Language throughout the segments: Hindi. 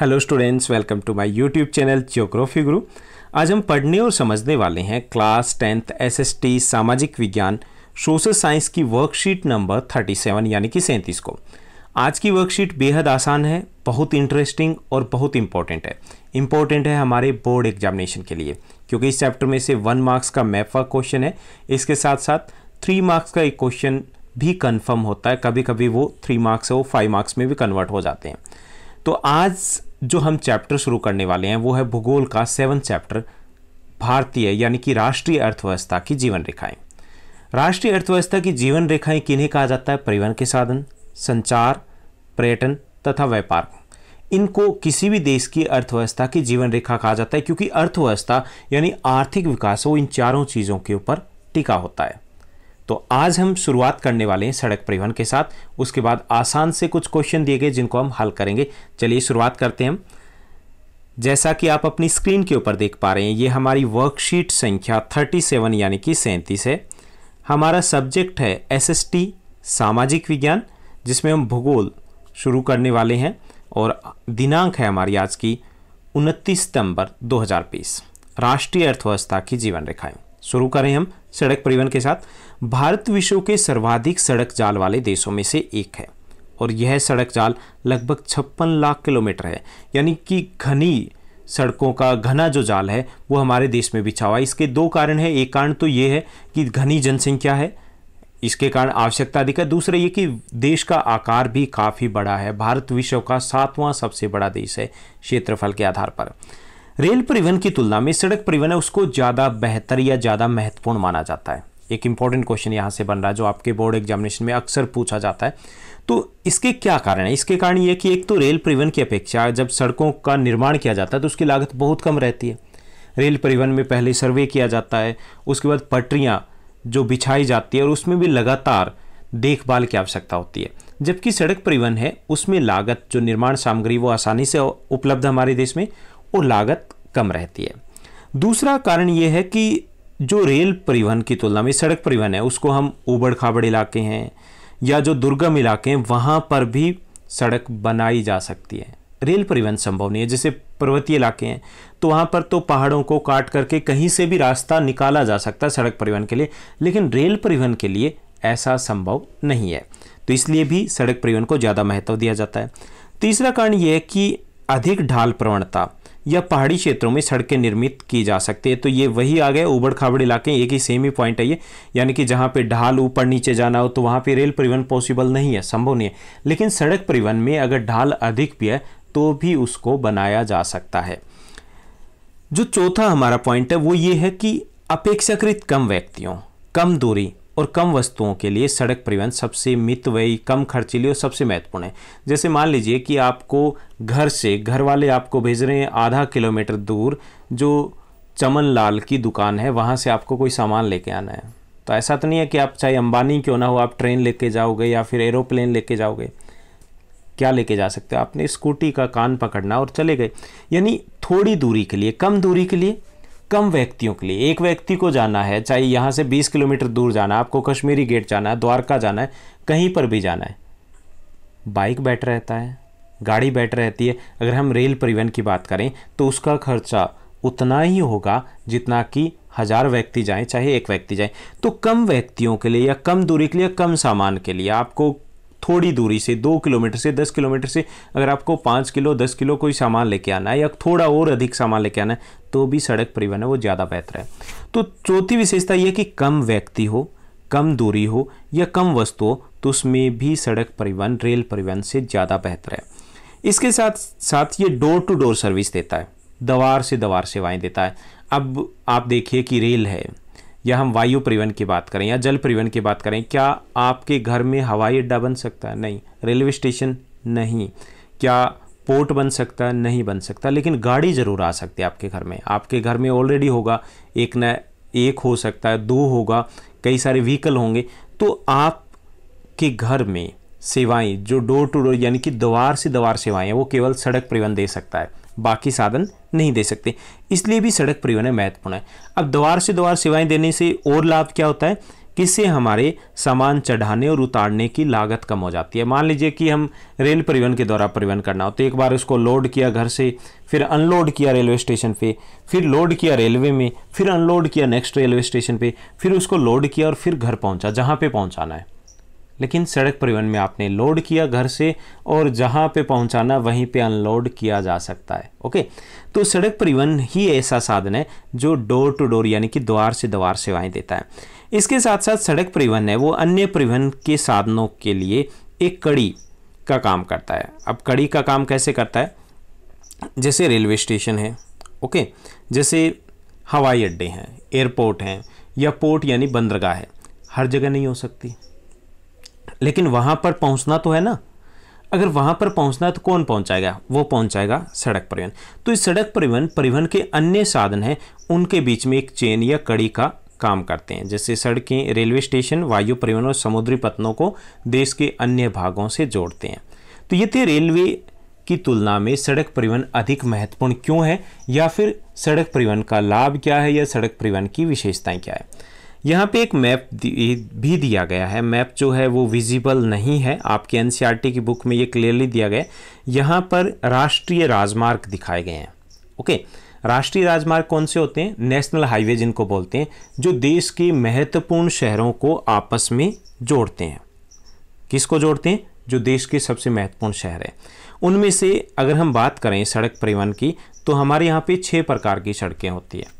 hello students welcome to my YouTube channel geography guru आज हम पढ़ने और समझने वाले हैं क्लास टेंथ एसएसटी सामाजिक विज्ञान सोशल साइंस की वर्कशीट नंबर 37 यानी कि सैंतीस को आज की वर्कशीट बेहद आसान है बहुत इंटरेस्टिंग और बहुत इंपॉर्टेंट है इंपॉर्टेंट है हमारे बोर्ड एग्जामिनेशन के लिए क्योंकि इस चैप्टर में से वन मार्क्स का मैफा क्वेश्चन है इसके साथ साथ थ्री मार्क्स का एक क्वेश्चन भी कन्फर्म होता है कभी कभी वो थ्री मार्क्स है वो फाइव मार्क्स में भी कन्वर्ट हो जाते हैं तो आज जो हम चैप्टर शुरू करने वाले हैं वो है भूगोल का सेवन चैप्टर भारतीय यानी कि राष्ट्रीय अर्थव्यवस्था की जीवन रेखाएं राष्ट्रीय अर्थव्यवस्था की जीवन रेखाएं किन्हें कहा जाता है परिवहन के साधन संचार पर्यटन तथा व्यापार इनको किसी भी देश की अर्थव्यवस्था की जीवन रेखा कहा जाता है क्योंकि अर्थव्यवस्था यानी आर्थिक विकास वो इन चारों चीज़ों के ऊपर टिका होता है तो आज हम शुरुआत करने वाले हैं सड़क परिवहन के साथ उसके बाद आसान से कुछ क्वेश्चन दिए गए जिनको हम हल करेंगे चलिए शुरुआत करते हैं जैसा कि आप अपनी स्क्रीन के ऊपर देख पा रहे हैं ये हमारी वर्कशीट संख्या 37 यानी कि सैंतीस है हमारा सब्जेक्ट है एसएसटी सामाजिक विज्ञान जिसमें हम भूगोल शुरू करने वाले हैं और दिनांक है हमारी आज की उनतीस सितंबर दो राष्ट्रीय अर्थव्यवस्था की जीवन रेखाएं शुरू करें हम सड़क परिवहन के साथ भारत विश्व के सर्वाधिक सड़क जाल वाले देशों में से एक है और यह सड़क जाल लगभग छप्पन लाख किलोमीटर है यानी कि घनी सड़कों का घना जो जाल है वो हमारे देश में बिछा हुआ है इसके दो कारण है एक कारण तो ये है कि घनी जनसंख्या है इसके कारण आवश्यकता अधिक है दूसरा ये कि देश का आकार भी काफ़ी बड़ा है भारत विश्व का सातवां सबसे बड़ा देश है क्षेत्रफल के आधार पर रेल परिवहन की तुलना में सड़क परिवहन है उसको ज़्यादा बेहतर या ज़्यादा महत्वपूर्ण माना जाता है एक इंपॉर्टेंट क्वेश्चन यहाँ से बन रहा है जो आपके बोर्ड एग्जामिनेशन में अक्सर पूछा जाता है तो इसके क्या कारण है इसके कारण ये कि एक तो रेल परिवहन की अपेक्षा जब सड़कों का निर्माण किया जाता है तो उसकी लागत बहुत कम रहती है रेल परिवहन में पहले सर्वे किया जाता है उसके बाद पटरियाँ जो बिछाई जाती है और उसमें भी लगातार देखभाल की आवश्यकता होती है जबकि सड़क परिवहन है उसमें लागत जो निर्माण सामग्री वो आसानी से उपलब्ध हमारे देश में और लागत कम रहती है दूसरा कारण ये है कि जो रेल परिवहन की तुलना में सड़क परिवहन है उसको हम ऊबड़ खाबड़ इलाके हैं या जो दुर्गम इलाके हैं वहाँ पर भी सड़क बनाई जा सकती है रेल परिवहन संभव नहीं है जैसे पर्वतीय इलाके हैं तो वहाँ पर तो पहाड़ों को काट करके कहीं से भी रास्ता निकाला जा सकता है सड़क परिवहन के लिए लेकिन रेल परिवहन के लिए ऐसा संभव नहीं है तो इसलिए भी सड़क परिवहन को ज़्यादा महत्व दिया जाता है तीसरा कारण यह है कि अधिक ढाल प्रवणता या पहाड़ी क्षेत्रों में सड़कें निर्मित की जा सकती है तो ये वही आ गए उबड़ खाबड़ इलाके एक ही सेम ही पॉइंट है ये यानी कि जहाँ पे ढाल ऊपर नीचे जाना हो तो वहाँ पे रेल परिवहन पॉसिबल नहीं है संभव नहीं है लेकिन सड़क परिवहन में अगर ढाल अधिक भी है तो भी उसको बनाया जा सकता है जो चौथा हमारा पॉइंट है वो ये है कि अपेक्षाकृत कम व्यक्तियों कम दूरी और कम वस्तुओं के लिए सड़क परिवहन सबसे मित वही कम खर्चीली और सबसे महत्वपूर्ण है जैसे मान लीजिए कि आपको घर से घर वाले आपको भेज रहे हैं आधा किलोमीटर दूर जो चमन लाल की दुकान है वहाँ से आपको कोई सामान लेके आना है तो ऐसा तो नहीं है कि आप चाहे अंबानी क्यों ना हो आप ट्रेन लेके जाओगे या फिर एरोप्लेन लेके जाओगे क्या लेके जा सकते हो आपने स्कूटी का कान पकड़ना और चले गए यानी थोड़ी दूरी के लिए कम दूरी के लिए कम व्यक्तियों के लिए एक व्यक्ति को जाना है चाहे यहाँ से 20 किलोमीटर दूर जाना है आपको कश्मीरी गेट जाना है द्वारका जाना है कहीं पर भी जाना है बाइक बैठ रहता है गाड़ी बैठ रहती है अगर हम रेल परिवहन की बात करें तो उसका खर्चा उतना ही होगा जितना कि हज़ार व्यक्ति जाएं चाहे एक व्यक्ति जाए तो कम व्यक्तियों के लिए या कम दूरी के लिए कम सामान के लिए आपको थोड़ी दूरी से दो किलोमीटर से दस किलोमीटर से अगर आपको पाँच किलो दस किलो कोई सामान लेके आना है या थोड़ा और अधिक सामान लेके आना है तो भी सड़क परिवहन है वो ज़्यादा बेहतर है तो चौथी विशेषता ये कि कम व्यक्ति हो कम दूरी हो या कम वस्तु हो तो उसमें भी सड़क परिवहन रेल परिवहन से ज़्यादा बेहतर है इसके साथ साथ ये डोर टू डोर सर्विस देता है दवार से दवार सेवाएँ देता है अब आप देखिए कि रेल है या हम वायु परिवहन की बात करें या जल परिवहन की बात करें क्या आपके घर में हवाई अड्डा बन सकता है नहीं रेलवे स्टेशन नहीं क्या पोर्ट बन सकता नहीं बन सकता लेकिन गाड़ी ज़रूर आ सकती है आपके घर में आपके घर में ऑलरेडी होगा एक न एक हो सकता है दो होगा कई सारे व्हीकल होंगे तो आपके घर में सेवाएं जो डोर टू डोर यानी कि द्वार से द्वार सेवाएं वो केवल सड़क परिवहन दे सकता है बाकी साधन नहीं दे सकते इसलिए भी सड़क परिवहन महत्वपूर्ण है अब द्वार से द्वार सेवाएं देने से और लाभ क्या होता है किससे हमारे सामान चढ़ाने और उतारने की लागत कम हो जाती है मान लीजिए कि हम रेल परिवहन के द्वारा परिवहन करना हो तो एक बार उसको लोड किया घर से फिर अनलोड किया रेलवे स्टेशन पे फिर लोड किया रेलवे में फिर अनलोड किया नेक्स्ट रेलवे स्टेशन पे फिर उसको लोड किया और फिर घर पहुंचा जहाँ पे पहुंचाना है लेकिन सड़क परिवहन में आपने लोड किया घर से और जहाँ पे पहुँचाना वहीं पे अनलोड किया जा सकता है ओके तो सड़क परिवहन ही ऐसा साधन है जो डोर टू डोर यानी कि द्वार से द्वार सेवाएं देता है इसके साथ साथ सड़क परिवहन है वो अन्य परिवहन के साधनों के लिए एक कड़ी का काम करता है अब कड़ी का काम कैसे करता है जैसे रेलवे स्टेशन है ओके जैसे हवाई अड्डे हैं एयरपोर्ट हैं या पोर्ट यानी बंदरगाह है हर जगह नहीं हो सकती लेकिन वहाँ पर पहुँचना तो है ना अगर वहाँ पर पहुँचना है तो कौन पहुँचाएगा वो पहुँचाएगा सड़क परिवहन तो इस सड़क परिवहन परिवहन के अन्य साधन हैं उनके बीच में एक चेन या कड़ी का काम करते हैं जैसे सड़कें रेलवे स्टेशन वायु परिवहन और समुद्री पतनों को देश के अन्य भागों से जोड़ते हैं तो ये थे रेलवे की तुलना में सड़क परिवहन अधिक महत्वपूर्ण क्यों है या फिर सड़क परिवहन का लाभ क्या है या सड़क परिवहन की विशेषताएं क्या है यहाँ पे एक मैप भी दिया गया है मैप जो है वो विजिबल नहीं है आपके एन e की बुक में ये क्लियरली दिया गया है यहाँ पर राष्ट्रीय राजमार्ग दिखाए गए हैं ओके राष्ट्रीय राजमार्ग कौन से होते हैं नेशनल हाईवे जिनको बोलते हैं जो देश के महत्वपूर्ण शहरों को आपस में जोड़ते हैं किसको जोड़ते हैं जो देश के सबसे महत्वपूर्ण शहर है उनमें से अगर हम बात करें सड़क परिवहन की तो हमारे यहाँ पे छः प्रकार की सड़कें होती है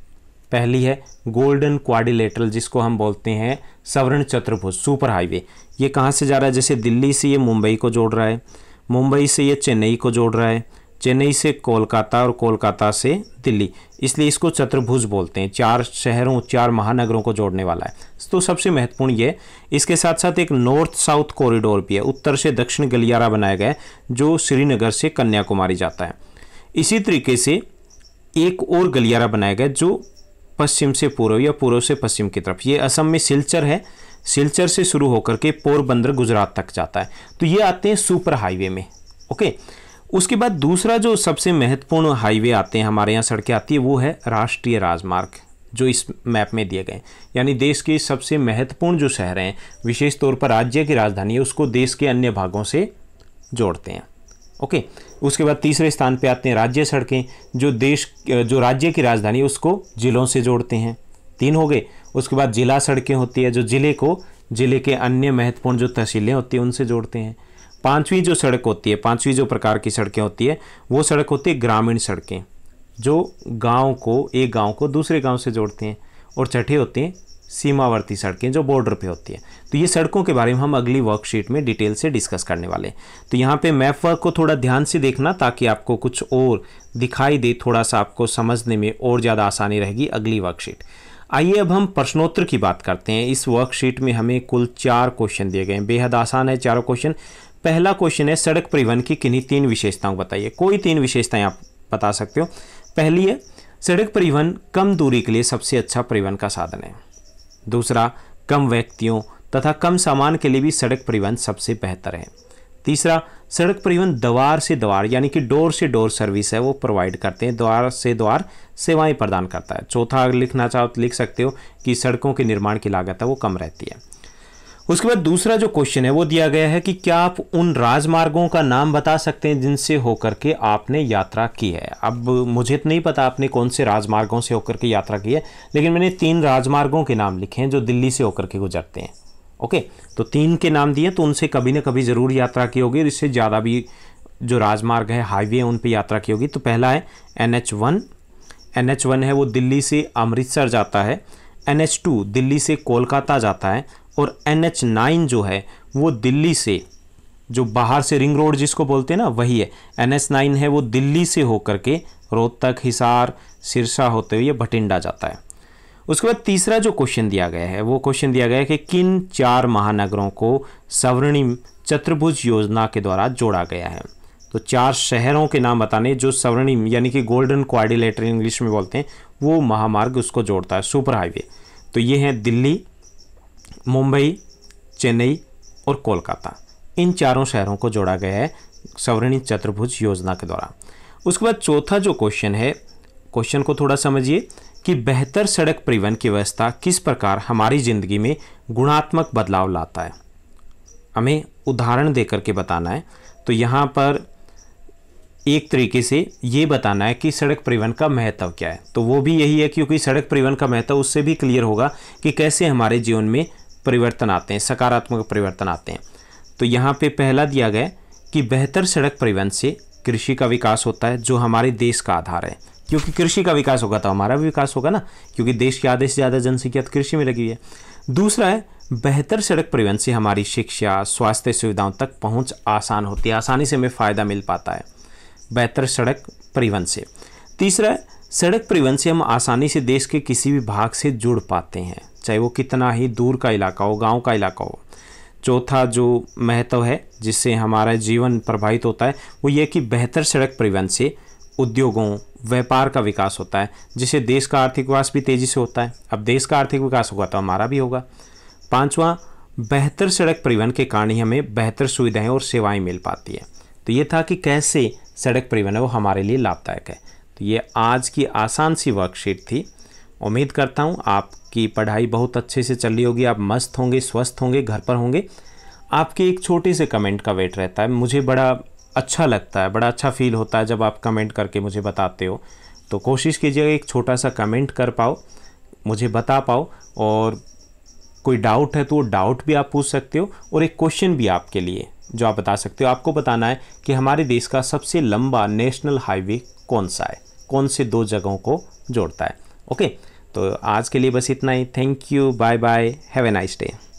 पहली है गोल्डन क्वाडिलेटरल जिसको हम बोलते हैं सवर्ण चतुर्भुज सुपर हाईवे ये कहाँ से जा रहा है जैसे दिल्ली से ये मुंबई को जोड़ रहा है मुंबई से ये चेन्नई को जोड़ रहा है चेन्नई से कोलकाता और कोलकाता से दिल्ली इसलिए इसको चतुर्भुज बोलते हैं चार शहरों चार महानगरों को जोड़ने वाला है तो सबसे महत्वपूर्ण ये इसके साथ साथ एक नॉर्थ साउथ कॉरिडोर भी है उत्तर से दक्षिण गलियारा बनाया गया है जो श्रीनगर से कन्याकुमारी जाता है इसी तरीके से एक और गलियारा बनाया गया जो पश्चिम से पूर्व या पूर्व से पश्चिम की तरफ ये असम में सिलचर है सिलचर से शुरू होकर के पोरबंदर गुजरात तक जाता है तो ये आते हैं सुपर हाईवे में ओके उसके बाद दूसरा जो सबसे महत्वपूर्ण हाईवे आते हैं हमारे यहाँ सड़कें आती है वो है राष्ट्रीय राजमार्ग जो इस मैप में दिए गए यानी देश के सबसे महत्वपूर्ण जो शहर हैं विशेष तौर पर राज्य की राजधानी है उसको देश के अन्य भागों से जोड़ते हैं ओके उसके बाद तीसरे स्थान पे आते हैं राज्य सड़कें जो देश जो राज्य की राजधानी उसको जिलों से जोड़ते हैं तीन हो गए उसके बाद जिला सड़कें होती है जो ज़िले को ज़िले के अन्य महत्वपूर्ण जो तहसीलें होती हैं उनसे जोड़ते हैं पांचवी जो सड़क होती है पांचवी जो प्रकार की सड़कें होती है वो सड़क होती है ग्रामीण सड़कें जो गांव को एक गांव को दूसरे गांव से जोड़ते हैं और छठे होते हैं सीमावर्ती सड़कें जो बॉर्डर पे होती हैं तो ये सड़कों के बारे में हम अगली वर्कशीट में डिटेल से डिस्कस करने वाले हैं तो यहाँ पे मैप वर्क को थोड़ा ध्यान से देखना ताकि आपको कुछ और दिखाई दे थोड़ा सा आपको समझने में और ज़्यादा आसानी रहेगी अगली वर्कशीट आइए अब हम प्रश्नोत्तर की बात करते हैं इस वर्कशीट में हमें कुल चार क्वेश्चन दिए गए हैं बेहद आसान है चारों क्वेश्चन पहला क्वेश्चन है सड़क परिवहन की किन्हीं तीन विशेषताओं बताइए कोई तीन विशेषताएँ आप बता सकते हो पहली है सड़क परिवहन कम दूरी के लिए सबसे अच्छा परिवहन का साधन है दूसरा कम व्यक्तियों तथा कम सामान के लिए भी सड़क परिवहन सबसे बेहतर है तीसरा सड़क परिवहन द्वार से द्वार यानी कि डोर से डोर सर्विस है वो प्रोवाइड करते हैं द्वार से द्वार सेवाएं प्रदान करता है चौथा अगर लिखना चाहो तो लिख सकते हो कि सड़कों के निर्माण की लागत है वो कम रहती है उसके बाद दूसरा जो क्वेश्चन है वो दिया गया है कि क्या आप उन राजमार्गों का नाम बता सकते हैं जिनसे होकर के आपने यात्रा की है अब मुझे तो नहीं पता आपने कौन से राजमार्गों से होकर के यात्रा की है लेकिन मैंने तीन राजमार्गों के नाम लिखे हैं जो दिल्ली से होकर के गुजरते हैं ओके तो तीन के नाम दिए तो उनसे कभी ना कभी ज़रूर यात्रा की होगी और इससे ज़्यादा भी जो राजमार्ग है हाईवे है उन पर यात्रा की होगी तो पहला है N H one N H one है वो दिल्ली से अमृतसर जाता है एन एच टू दिल्ली से कोलकाता जाता है और एन एच नाइन जो है वो दिल्ली से जो बाहर से रिंग रोड जिसको बोलते हैं ना वही है एन एच नाइन है वो दिल्ली से होकर के रोहतक हिसार सिरसा होते हुए भटिंडा जाता है उसके बाद तीसरा जो क्वेश्चन दिया गया है वो क्वेश्चन दिया गया है कि किन चार महानगरों को सवर्णिम चतुर्भुज योजना के द्वारा जोड़ा गया है तो चार शहरों के नाम बताने जो सवर्णिम यानी कि गोल्डन क्वारिलेटर इंग्लिश में बोलते हैं वो महामार्ग उसको जोड़ता है सुपर हाईवे तो ये हैं दिल्ली मुंबई चेन्नई और कोलकाता इन चारों शहरों को जोड़ा गया है सवर्णी चतुर्भुज योजना के द्वारा उसके बाद चौथा जो क्वेश्चन है क्वेश्चन को थोड़ा समझिए कि बेहतर सड़क परिवहन की व्यवस्था किस प्रकार हमारी ज़िंदगी में गुणात्मक बदलाव लाता है हमें उदाहरण दे करके बताना है तो यहाँ पर एक तरीके से ये बताना है कि सड़क परिवहन का महत्व क्या है तो वो भी यही है क्योंकि सड़क परिवहन का महत्व उससे भी क्लियर होगा कि कैसे हमारे जीवन में परिवर्तन आते हैं सकारात्मक परिवर्तन आते हैं तो यहाँ पे पहला दिया गया कि बेहतर सड़क परिवहन से कृषि का विकास होता है जो हमारे देश का आधार है क्योंकि कृषि का विकास होगा तो हमारा भी विकास होगा ना क्योंकि देश की आधे से ज़्यादा जनसंख्या तो कृषि में लगी हुई है दूसरा है बेहतर सड़क परिवहन से हमारी शिक्षा स्वास्थ्य सुविधाओं तक पहुँच आसान होती है आसानी से हमें फ़ायदा मिल पाता है बेहतर सड़क परिवहन से तीसरा सड़क परिवहन से हम आसानी से देश के किसी भी भाग से जुड़ पाते हैं चाहे वो कितना ही दूर का इलाका हो गांव का इलाका हो चौथा जो महत्व है जिससे हमारा जीवन प्रभावित होता है वो ये कि बेहतर सड़क परिवहन से उद्योगों व्यापार का विकास होता है जिससे देश का आर्थिक विकास भी तेज़ी से होता है अब देश का आर्थिक विकास होगा तो हमारा भी होगा पाँचवा बेहतर सड़क परिवहन के कारण ही हमें बेहतर सुविधाएं और सेवाएं मिल पाती है तो ये था कि कैसे सड़क परिवहन वो हमारे लिए लाभदायक है तो ये आज की आसान सी वर्कशीट थी उम्मीद करता हूँ आपकी पढ़ाई बहुत अच्छे से चल रही होगी आप मस्त होंगे स्वस्थ होंगे घर पर होंगे आपके एक छोटे से कमेंट का वेट रहता है मुझे बड़ा अच्छा लगता है बड़ा अच्छा फील होता है जब आप कमेंट करके मुझे बताते हो तो कोशिश कीजिएगा एक छोटा सा कमेंट कर पाओ मुझे बता पाओ और कोई डाउट है तो वो डाउट भी आप पूछ सकते हो और एक क्वेश्चन भी आपके लिए जो आप बता सकते हो आपको बताना है कि हमारे देश का सबसे लंबा नेशनल हाईवे कौन सा है कौन से दो जगहों को जोड़ता है ओके तो आज के लिए बस इतना ही thank you bye bye have a nice day